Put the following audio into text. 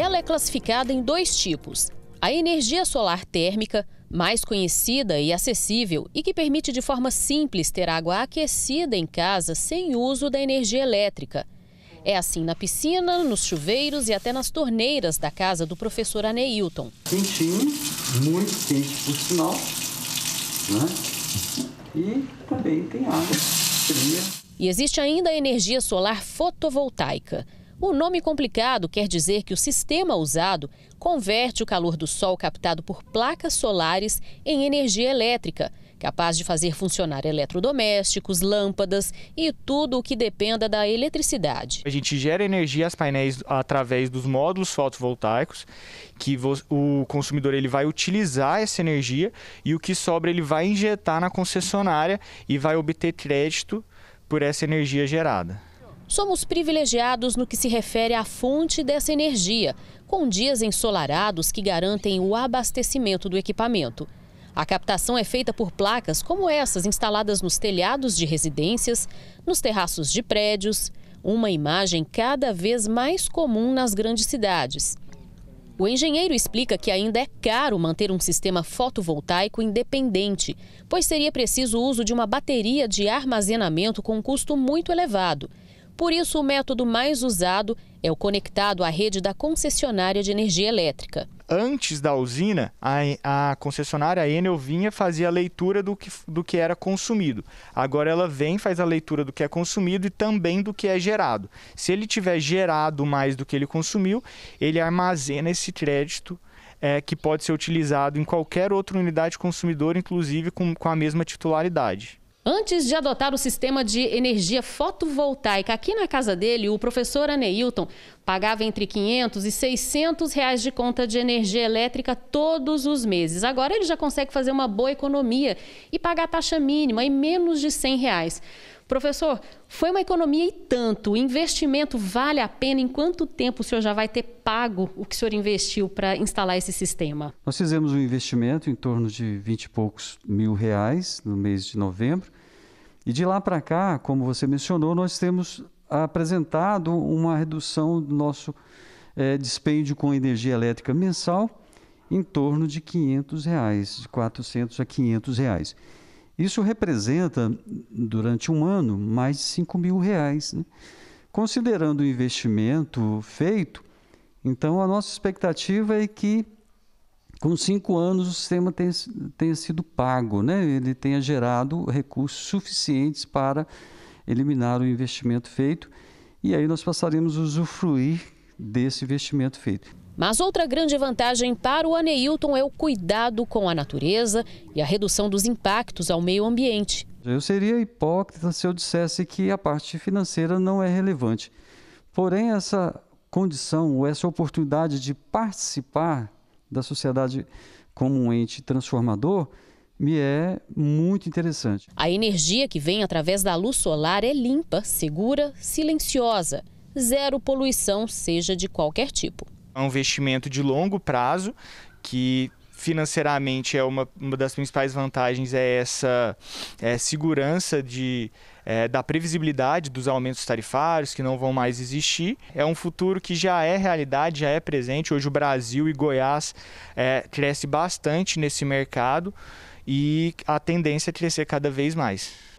Ela é classificada em dois tipos: a energia solar térmica, mais conhecida e acessível, e que permite de forma simples ter água aquecida em casa sem uso da energia elétrica. É assim na piscina, nos chuveiros e até nas torneiras da casa do professor Aneilton. Quentinho, muito quente por sinal, né? E também tem água fria. E existe ainda a energia solar fotovoltaica. O nome complicado quer dizer que o sistema usado converte o calor do sol captado por placas solares em energia elétrica, capaz de fazer funcionar eletrodomésticos, lâmpadas e tudo o que dependa da eletricidade. A gente gera energia aos painéis através dos módulos fotovoltaicos, que o consumidor ele vai utilizar essa energia e o que sobra ele vai injetar na concessionária e vai obter crédito por essa energia gerada. Somos privilegiados no que se refere à fonte dessa energia, com dias ensolarados que garantem o abastecimento do equipamento. A captação é feita por placas como essas instaladas nos telhados de residências, nos terraços de prédios, uma imagem cada vez mais comum nas grandes cidades. O engenheiro explica que ainda é caro manter um sistema fotovoltaico independente, pois seria preciso o uso de uma bateria de armazenamento com um custo muito elevado. Por isso, o método mais usado é o conectado à rede da concessionária de energia elétrica. Antes da usina, a, a concessionária Enel vinha fazia a leitura do que, do que era consumido. Agora ela vem, faz a leitura do que é consumido e também do que é gerado. Se ele tiver gerado mais do que ele consumiu, ele armazena esse crédito é, que pode ser utilizado em qualquer outra unidade consumidora, inclusive com, com a mesma titularidade. Antes de adotar o sistema de energia fotovoltaica aqui na casa dele, o professor Aneilton pagava entre 500 e 600 reais de conta de energia elétrica todos os meses. Agora ele já consegue fazer uma boa economia e pagar a taxa mínima em menos de 100 reais. Professor, foi uma economia e tanto. O investimento vale a pena? Em quanto tempo o senhor já vai ter pago o que o senhor investiu para instalar esse sistema? Nós fizemos um investimento em torno de 20 e poucos mil reais no mês de novembro. E de lá para cá, como você mencionou, nós temos apresentado uma redução do nosso é, dispêndio com energia elétrica mensal em torno de 500 reais, de 400 a 500 reais. Isso representa, durante um ano, mais de 5 mil reais. Né? Considerando o investimento feito, então a nossa expectativa é que com cinco anos o sistema tenha, tenha sido pago, né? ele tenha gerado recursos suficientes para eliminar o investimento feito, e aí nós passaremos a usufruir desse investimento feito. Mas outra grande vantagem para o Aneilton é o cuidado com a natureza e a redução dos impactos ao meio ambiente. Eu seria hipócrita se eu dissesse que a parte financeira não é relevante. Porém, essa condição ou essa oportunidade de participar da sociedade como um ente transformador me é muito interessante. A energia que vem através da luz solar é limpa, segura, silenciosa, zero poluição, seja de qualquer tipo. É um investimento de longo prazo que financeiramente é uma, uma das principais vantagens é essa é, segurança de, é, da previsibilidade dos aumentos tarifários que não vão mais existir. É um futuro que já é realidade, já é presente. Hoje o Brasil e Goiás é, cresce bastante nesse mercado e a tendência é crescer cada vez mais.